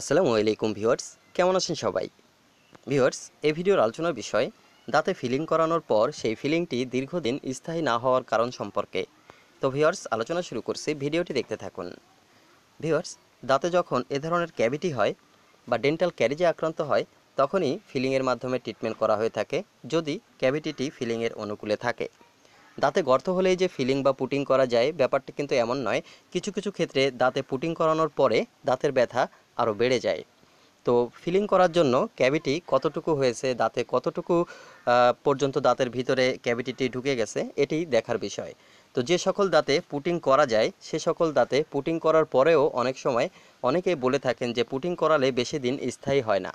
আসসালামু আলাইকুম ভিউয়ার্স কেমন আছেন সবাই ভিউয়ার্স এই ভিডিওর আলোচনার বিষয় দাঁতে ফিলিং করানোর পর সেই ফিলিংটি দীর্ঘদিন স্থায়ী না হওয়ার কারণ সম্পর্কে তো ভিউয়ার্স আলোচনা শুরু করছি ভিডিওটি দেখতে থাকুন ভিউয়ার্স দাঁতে যখন এ ধরনের ক্যাভিটি হয় বা ডেন্টাল ক্যারিজে আক্রান্ত হয় তখনই ফিলিংয়ের মাধ্যমে ট্রিটমেন্ট করা হয়ে থাকে যদি ক্যাভিটিটি ফিলিংয়ের অনুকূলে থাকে দাঁতে গর্ত হলেই যে ফিলিং বা পুটিং করা যায় ব্যাপারটা কিন্তু এমন নয় কিছু কিছু ক্ষেত্রে দাঁতে পুটিং করানোর পরে দাঁতের ব্যথা আরও বেড়ে যায় তো ফিলিং করার জন্য ক্যাভিটি কতটুকু হয়েছে দাঁতে কতটুকু পর্যন্ত দাঁতের ভিতরে ক্যাভিটিটি ঢুকে গেছে এটি দেখার বিষয় তো যে সকল দাঁতে পুটিং করা যায় সে সকল দাঁতে পুটিং করার পরেও অনেক সময় অনেকেই বলে থাকেন যে পুটিং করালে বেশি দিন স্থায়ী হয় না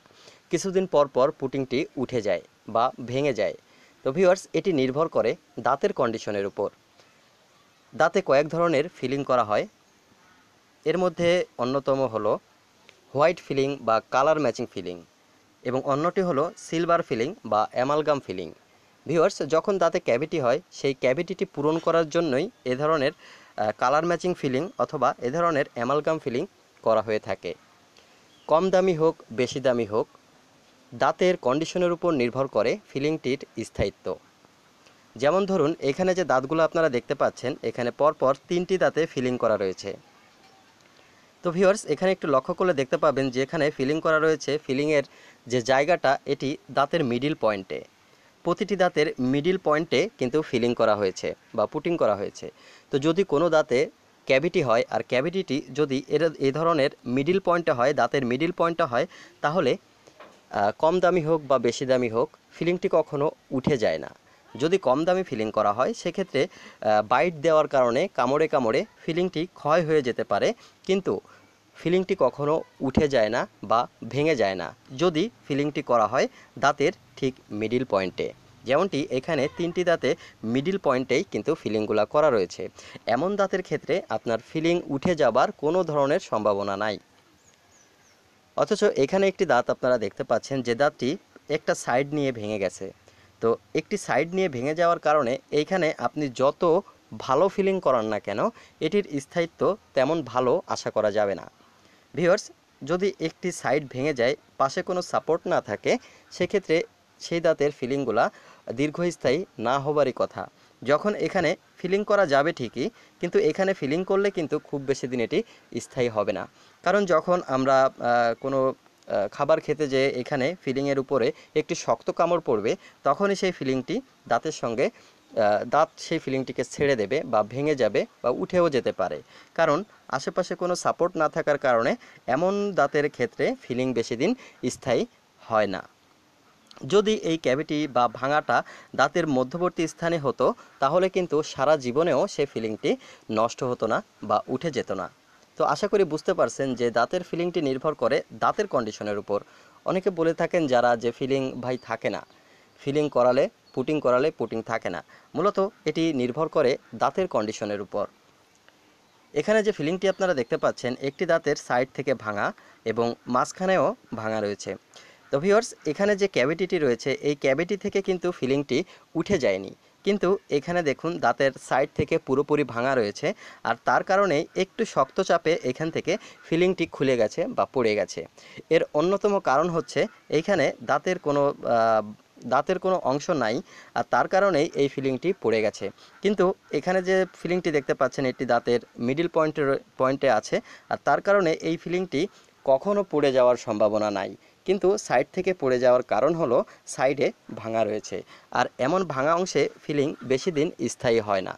কিছুদিন পর পর পুটিংটি উঠে যায় বা ভেঙে যায় তো ভিওয়ার্স এটি নির্ভর করে দাঁতের কন্ডিশনের উপর দাঁতে কয়েক ধরনের ফিলিং করা হয় এর মধ্যে অন্যতম হলো হোয়াইট ফিলিং বা কালার ম্যাচিং ফিলিং এবং অন্যটি হলো সিলভার ফিলিং বা অ্যামালগাম ফিলিং ভিওর্স যখন দাঁতে ক্যাভিটি হয় সেই ক্যাভিটিটি পূরণ করার জন্যই এ ধরনের কালার ম্যাচিং ফিলিং অথবা এ ধরনের অ্যামালগাম ফিলিং করা হয়ে থাকে কম দামি হোক বেশি দামি হোক দাঁতের কন্ডিশনের উপর নির্ভর করে ফিলিংটির স্থায়িত্ব যেমন ধরুন এখানে যে দাঁতগুলো আপনারা দেখতে পাচ্ছেন এখানে পরপর তিনটি দাঁতে ফিলিং করা রয়েছে তো ভিউয়ার্স এখানে একটু লক্ষ্য করলে দেখতে পাবেন যে এখানে ফিলিং করা রয়েছে ফিলিংয়ের যে জায়গাটা এটি দাঁতের মিডিল পয়েন্টে প্রতিটি দাঁতের মিডিল পয়েন্টে কিন্তু ফিলিং করা হয়েছে বা পুটিং করা হয়েছে তো যদি কোনো দাঁতে ক্যাভিটি হয় আর ক্যাভিটিটি যদি এর এ ধরনের মিডিল পয়েন্টে হয় দাঁতের মিডিল পয়েন্টে হয় তাহলে কম দামি হোক বা বেশি দামি হোক ফিলিংটি কখনো উঠে যায় না যদি কম দামে ফিলিং করা হয় সেক্ষেত্রে বাইট দেওয়ার কারণে কামড়ে কামড়ে ফিলিংটি ক্ষয় হয়ে যেতে পারে কিন্তু ফিলিংটি কখনো উঠে যায় না বা ভেঙে যায় না যদি ফিলিংটি করা হয় দাঁতের ঠিক মিডিল পয়েন্টে যেমনটি এখানে তিনটি দাঁতে মিডিল পয়েন্টেই কিন্তু ফিলিংগুলো করা রয়েছে এমন দাঁতের ক্ষেত্রে আপনার ফিলিং উঠে যাবার কোনো ধরনের সম্ভাবনা নাই অথচ এখানে একটি দাঁত আপনারা দেখতে পাচ্ছেন যে দাঁতটি একটা সাইড নিয়ে ভেঙে গেছে তো একটি সাইড নিয়ে ভেঙে যাওয়ার কারণে এইখানে আপনি যত ভালো ফিলিং করান না কেন এটির স্থায়িত্ব তেমন ভালো আশা করা যাবে না ভিওর্স যদি একটি সাইড ভেঙে যায় পাশে কোনো সাপোর্ট না থাকে সেক্ষেত্রে সেই দাঁতের ফিলিংগুলা দীর্ঘস্থায়ী না হবারই কথা যখন এখানে ফিলিং করা যাবে ঠিকই কিন্তু এখানে ফিলিং করলে কিন্তু খুব বেশি দিন এটি স্থায়ী হবে না কারণ যখন আমরা কোনো খাবার খেতে যেয়ে এখানে ফিলিংয়ের উপরে একটি শক্ত কামড় পড়বে তখনই সেই ফিলিংটি দাঁতের সঙ্গে দাঁত সেই ফিলিংটিকে ছেড়ে দেবে বা ভেঙে যাবে বা উঠেও যেতে পারে কারণ আশেপাশে কোনো সাপোর্ট না থাকার কারণে এমন দাঁতের ক্ষেত্রে ফিলিং বেশি দিন স্থায়ী হয় না যদি এই ক্যাভিটি বা ভাঙাটা দাঁতের মধ্যবর্তী স্থানে হতো তাহলে কিন্তু সারা জীবনেও সে ফিলিংটি নষ্ট হতো না বা উঠে যেত না তো আশা করি বুঝতে পারছেন যে দাঁতের ফিলিংটি নির্ভর করে দাঁতের কন্ডিশনের উপর অনেকে বলে থাকেন যারা যে ফিলিং ভাই থাকে না ফিলিং করালে পুটিং করালে পুটিং থাকে না মূলত এটি নির্ভর করে দাঁতের কন্ডিশনের উপর এখানে যে ফিলিংটি আপনারা দেখতে পাচ্ছেন একটি দাঁতের সাইড থেকে ভাঙা এবং মাঝখানেও ভাঙা রয়েছে তো ভিওর্স এখানে যে ক্যাভিটিটি রয়েছে এই ক্যাভিটি থেকে কিন্তু ফিলিংটি উঠে যায়নি কিন্তু এখানে দেখুন দাঁতের সাইড থেকে পুরোপুরি ভাঙা রয়েছে আর তার কারণে একটু শক্ত চাপে এখান থেকে ফিলিংটি খুলে গেছে বা পড়ে গেছে এর অন্যতম কারণ হচ্ছে এইখানে দাঁতের কোনো দাঁতের কোনো অংশ নাই আর তার কারণেই এই ফিলিংটি পড়ে গেছে কিন্তু এখানে যে ফিলিংটি দেখতে পাচ্ছেন এটি দাঁতের মিডিল পয়েন্টে পয়েন্টে আছে আর তার কারণে এই ফিলিংটি কখনও পড়ে যাওয়ার সম্ভাবনা নাই কিন্তু সাইড থেকে পড়ে যাওয়ার কারণ হলো সাইডে ভাঙা রয়েছে আর এমন ভাঙা অংশে ফিলিং বেশি দিন স্থায়ী হয় না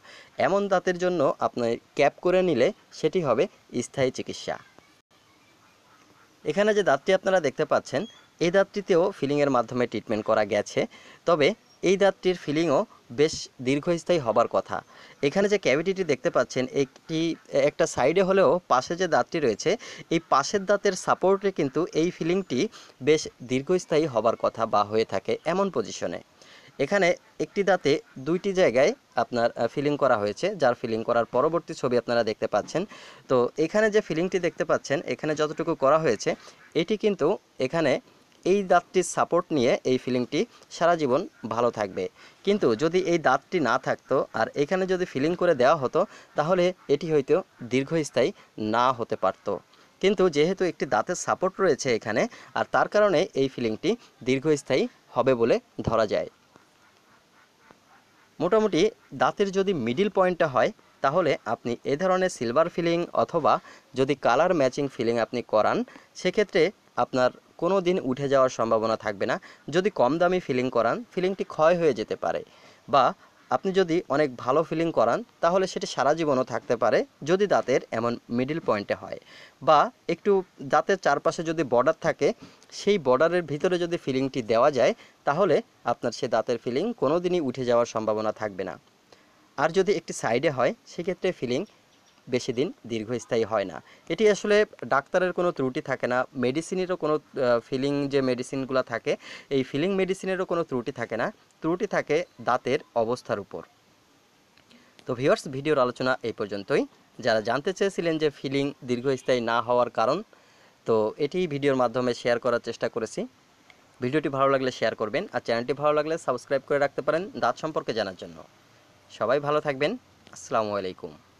এমন দাঁতের জন্য আপনার ক্যাপ করে নিলে সেটি হবে স্থায়ী চিকিৎসা এখানে যে দাঁতটি আপনারা দেখতে পাচ্ছেন এই দাঁতটিতেও ফিলিংয়ের মাধ্যমে ট্রিটমেন্ট করা গেছে তবে এই দাঁতটির ফিলিংও বেশ দীর্ঘস্থায়ী হবার কথা এখানে যে ক্যাভিটিটি দেখতে পাচ্ছেন একটি একটা সাইডে হলেও পাশে যে দাঁতটি রয়েছে এই পাশের দাঁতের সাপোর্টে কিন্তু এই ফিলিংটি বেশ দীর্ঘস্থায়ী হবার কথা বা হয়ে থাকে এমন পজিশনে এখানে একটি দাঁতে দুইটি জায়গায় আপনার ফিলিং করা হয়েছে যার ফিলিং করার পরবর্তী ছবি আপনারা দেখতে পাচ্ছেন তো এখানে যে ফিলিংটি দেখতে পাচ্ছেন এখানে যতটুকু করা হয়েছে এটি কিন্তু এখানে এই দাঁতটির সাপোর্ট নিয়ে এই ফিলিংটি সারা জীবন ভালো থাকবে কিন্তু যদি এই দাঁতটি না থাকতো আর এখানে যদি ফিলিং করে দেওয়া হতো তাহলে এটি হয়তো দীর্ঘস্থায়ী না হতে পারত কিন্তু যেহেতু একটি দাঁতের সাপোর্ট রয়েছে এখানে আর তার কারণে এই ফিলিংটি দীর্ঘস্থায়ী হবে বলে ধরা যায় মোটামুটি দাঁতের যদি মিডিল পয়েন্টটা হয় তাহলে আপনি এ ধরনের সিলভার ফিলিং অথবা যদি কালার ম্যাচিং ফিলিং আপনি করান সেক্ষেত্রে আপনার কোনো দিন উঠে যাওয়ার সম্ভাবনা থাকবে না যদি কম দামি ফিলিং করান ফিলিংটি ক্ষয় হয়ে যেতে পারে বা আপনি যদি অনেক ভালো ফিলিং করান তাহলে সেটি সারা জীবনও থাকতে পারে যদি দাঁতের এমন মিডিল পয়েন্টে হয় বা একটু দাঁতের চারপাশে যদি বর্ডার থাকে সেই বর্ডারের ভিতরে যদি ফিলিংটি দেওয়া যায় তাহলে আপনার সে দাঁতের ফিলিং কোনো দিনই উঠে যাওয়ার সম্ভাবনা থাকবে না আর যদি একটি সাইডে হয় সেক্ষেত্রে ফিলিং বেশি দিন দীর্ঘস্থায়ী হয় না এটি আসলে ডাক্তারের কোনো ত্রুটি থাকে না মেডিসিনেরও কোনো ফিলিং যে মেডিসিনগুলো থাকে এই ফিলিং মেডিসিনেরও কোনো ত্রুটি থাকে না ত্রুটি থাকে দাঁতের অবস্থার উপর তো ভিওয়ার্স ভিডিওর আলোচনা এই পর্যন্তই যারা জানতে চেয়েছিলেন যে ফিলিং দীর্ঘস্থায়ী না হওয়ার কারণ তো এটি ভিডিওর মাধ্যমে শেয়ার করার চেষ্টা করেছি ভিডিওটি ভালো লাগলে শেয়ার করবেন আর চ্যানেলটি ভালো লাগলে সাবস্ক্রাইব করে রাখতে পারেন দাঁত সম্পর্কে জানার জন্য সবাই ভালো থাকবেন আসসালামু আলাইকুম